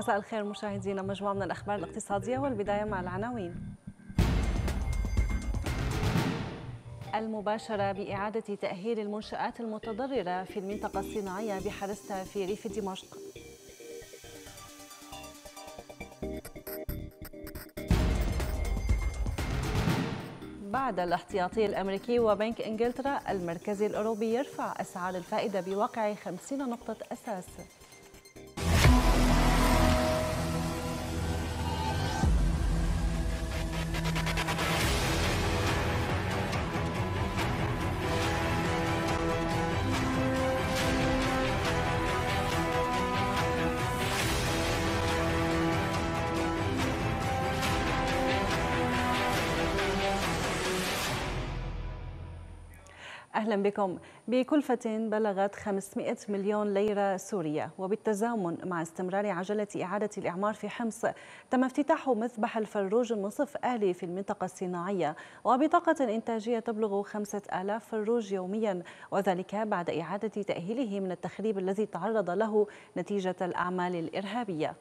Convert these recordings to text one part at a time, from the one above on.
مساء الخير مشاهدينا مجموعة من الأخبار الاقتصادية والبداية مع العناوين المباشرة بإعادة تأهيل المنشآت المتضررة في المنطقة الصناعية بحرستا في ريف دمشق بعد الاحتياطي الأمريكي وبنك إنجلترا المركزي الأوروبي يرفع أسعار الفائدة بواقع 50 نقطة أساس أهلا بكم بكلفة بلغت 500 مليون ليرة سورية وبالتزامن مع استمرار عجلة إعادة الإعمار في حمص تم افتتاح مذبح الفروج النصف آلي في المنطقة الصناعية وبطاقة إنتاجية تبلغ 5000 فروج يوميا وذلك بعد إعادة تأهيله من التخريب الذي تعرض له نتيجة الأعمال الإرهابية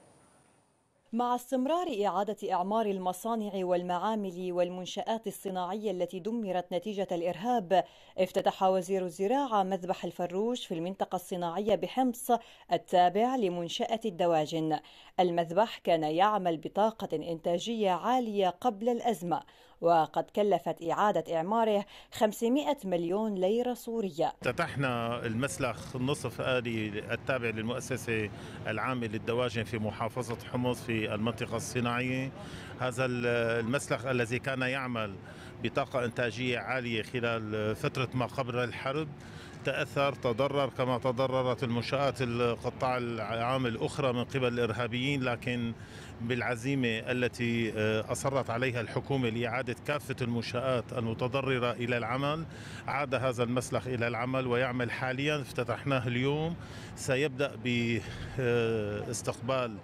مع استمرار إعادة إعمار المصانع والمعامل والمنشآت الصناعية التي دمرت نتيجة الإرهاب، افتتح وزير الزراعة مذبح الفروج في المنطقة الصناعية بحمص التابع لمنشأة الدواجن، المذبح كان يعمل بطاقة إنتاجية عالية قبل الأزمة وقد كلفت إعادة إعماره 500 مليون ليرة سورية افتتحنا المسلخ نصف آلي التابع للمؤسسة العامة للدواجن في محافظة حمص في المنطقة الصناعية هذا المسلخ الذي كان يعمل بطاقة إنتاجية عالية خلال فترة ما قبل الحرب تأثر تضرر كما تضررت المنشآت القطاع العام الأخرى من قبل الإرهابيين لكن بالعزيمة التي آه، أصرت عليها الحكومة لإعادة كافة المنشآت المتضررة إلى العمل عاد هذا المسلخ إلى العمل ويعمل حاليا افتتحناه اليوم سيبدأ باستقبال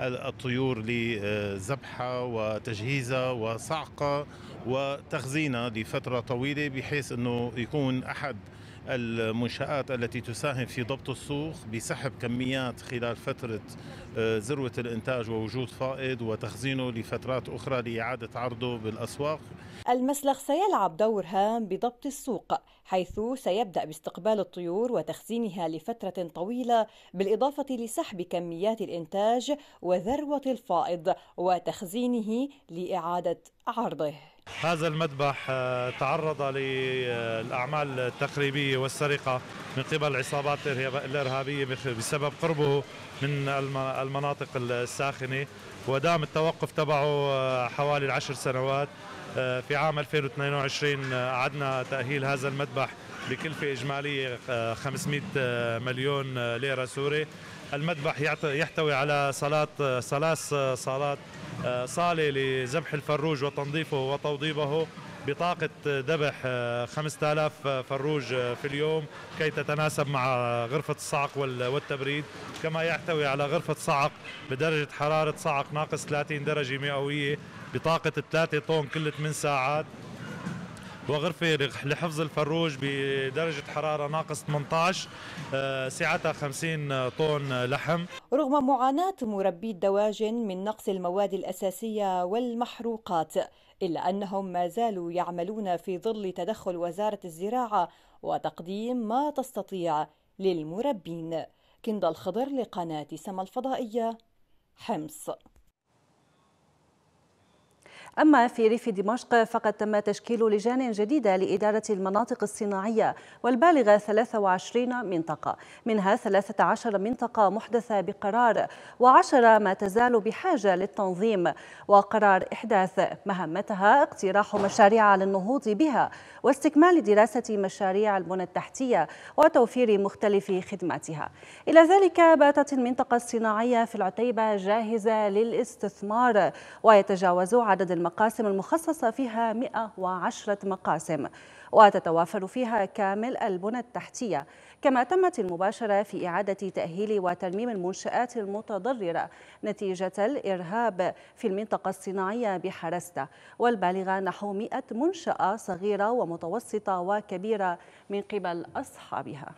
آه، الطيور لذبحها وتجهيزها وصعقة وتخزينها لفترة طويلة بحيث أنه يكون أحد المنشآت التي تساهم في ضبط السوق بسحب كميات خلال فترة آه، ذروة الإنتاج ووجود فائض وتخزينه لفترات أخرى لإعادة عرضه بالأسواق المسلخ سيلعب دور هام بضبط السوق حيث سيبدأ باستقبال الطيور وتخزينها لفترة طويلة بالإضافة لسحب كميات الإنتاج وذروة الفائض وتخزينه لإعادة عرضه هذا المذبح آه، تعرض للأعمال التخريبية والسرقة من قبل عصابات الإرهابية بسبب قربه من المناطق الساخنة ودام التوقف تبعه آه، حوالي العشر سنوات آه، في عام 2022 أعدنا تأهيل هذا المذبح بكلفة إجمالية 500 مليون ليرة سوري المذبح يحتوي على صالات ثلاث صالات آه، صالة لذبح الفروج وتنظيفه وتوضيبه بطاقة ذبح 5000 آه، فروج آه، في اليوم كي تتناسب مع غرفة الصعق والتبريد كما يحتوي على غرفة صعق بدرجة حرارة صعق ناقص 30 درجة مئوية بطاقة 3 طن كل 8 ساعات وغرفة لحفظ الفروج بدرجة حرارة ناقص 18 سعتها 50 طن لحم رغم معاناة مربي الدواجن من نقص المواد الأساسية والمحروقات إلا أنهم ما زالوا يعملون في ظل تدخل وزارة الزراعة وتقديم ما تستطيع للمربين كندا الخضر لقناة سما الفضائية حمص أما في ريف دمشق فقد تم تشكيل لجان جديدة لإدارة المناطق الصناعية والبالغة 23 منطقة منها 13 منطقة محدثة بقرار و10 ما تزال بحاجة للتنظيم وقرار إحداث مهمتها اقتراح مشاريع للنهوض بها واستكمال دراسة مشاريع البنى التحتية وتوفير مختلف خدماتها إلى ذلك باتت المنطقة الصناعية في العتيبة جاهزة للاستثمار ويتجاوز عدد المقاسم المخصصة فيها 110 مقاسم وتتوافر فيها كامل البنى التحتية كما تمت المباشرة في إعادة تأهيل وترميم المنشآت المتضررة نتيجة الإرهاب في المنطقة الصناعية بحرستة والبالغة نحو 100 منشأة صغيرة ومتوسطة وكبيرة من قبل أصحابها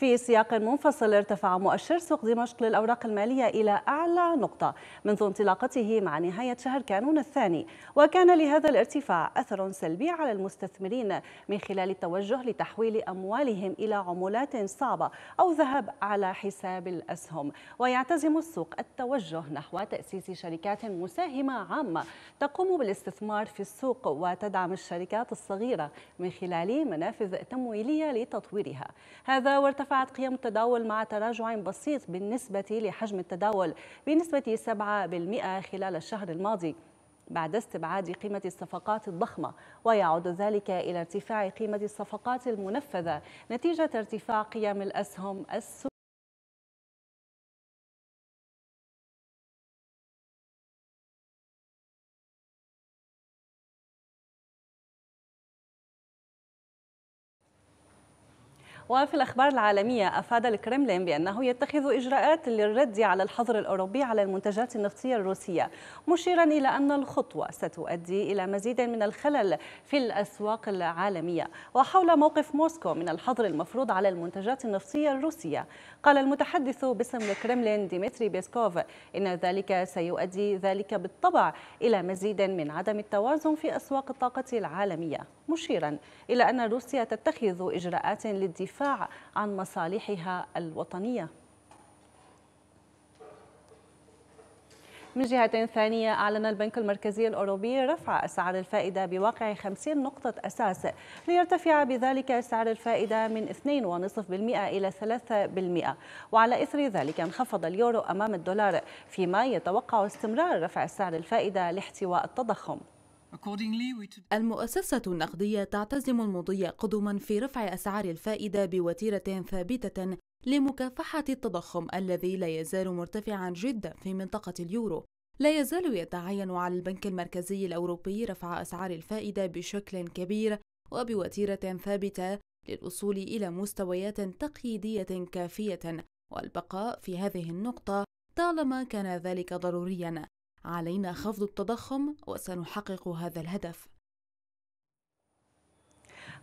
في سياق منفصل ارتفع مؤشر سوق دمشق للأوراق المالية إلى أعلى نقطة منذ انطلاقته مع نهاية شهر كانون الثاني وكان لهذا الارتفاع أثر سلبي على المستثمرين من خلال التوجه لتحويل أموالهم إلى عملات صعبة أو ذهب على حساب الأسهم ويعتزم السوق التوجه نحو تأسيس شركات مساهمة عامة تقوم بالاستثمار في السوق وتدعم الشركات الصغيرة من خلال منافذ تمويلية لتطويرها هذا وارتفع ارتفعت قيم التداول مع تراجع بسيط بالنسبة لحجم التداول بنسبة 7% خلال الشهر الماضي بعد استبعاد قيمة الصفقات الضخمة ويعود ذلك إلى ارتفاع قيمة الصفقات المنفذة نتيجة ارتفاع قيم الأسهم السوق وفي الأخبار العالمية أفاد الكرملين بأنه يتخذ إجراءات للرد على الحظر الأوروبي على المنتجات النفطية الروسية مشيرا إلى أن الخطوة ستؤدي إلى مزيد من الخلل في الأسواق العالمية وحول موقف موسكو من الحظر المفروض على المنتجات النفطية الروسية قال المتحدث باسم الكرملين ديمتري بيسكوف إن ذلك سيؤدي ذلك بالطبع إلى مزيد من عدم التوازن في أسواق الطاقة العالمية مشيرا إلى أن روسيا تتخذ إجراءات للدفاع الدفاع عن مصالحها الوطنيه من جهة ثانية أعلن البنك المركزي الأوروبي رفع أسعار الفائدة بواقع 50 نقطة أساس ليرتفع بذلك سعر الفائدة من 2.5% إلى 3% وعلى إثر ذلك انخفض اليورو أمام الدولار فيما يتوقع استمرار رفع سعر الفائدة لاحتواء التضخم المؤسسة النقدية تعتزم المضي قدما في رفع أسعار الفائدة بوتيرة ثابتة لمكافحة التضخم الذي لا يزال مرتفعا جدا في منطقة اليورو لا يزال يتعين على البنك المركزي الأوروبي رفع أسعار الفائدة بشكل كبير وبوتيرة ثابتة للوصول إلى مستويات تقييدية كافية والبقاء في هذه النقطة طالما كان ذلك ضروريا علينا خفض التضخم وسنحقق هذا الهدف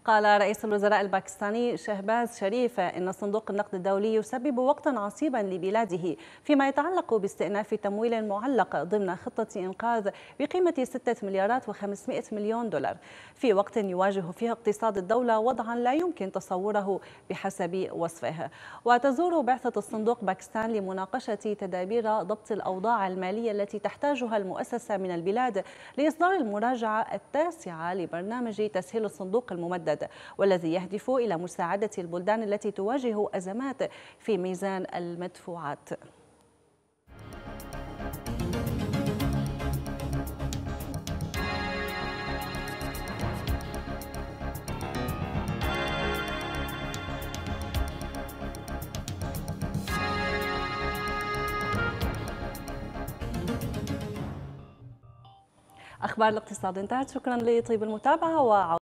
قال رئيس الوزراء الباكستاني شهباز شريف إن صندوق النقد الدولي يسبب وقتا عصيبا لبلاده فيما يتعلق باستئناف تمويل معلق ضمن خطة إنقاذ بقيمة 6 مليارات و500 مليون دولار في وقت يواجه فيه اقتصاد الدولة وضعا لا يمكن تصوره بحسب وصفه وتزور بعثة الصندوق باكستان لمناقشة تدابير ضبط الأوضاع المالية التي تحتاجها المؤسسة من البلاد لإصدار المراجعة التاسعة لبرنامج تسهيل الصندوق الممدد الأسد والذي يهدف إلى مساعدة البلدان التي تواجه أزمات في ميزان المدفوعات أخبار الاقتصاد انتهت شكرا لطيب المتابعة وعود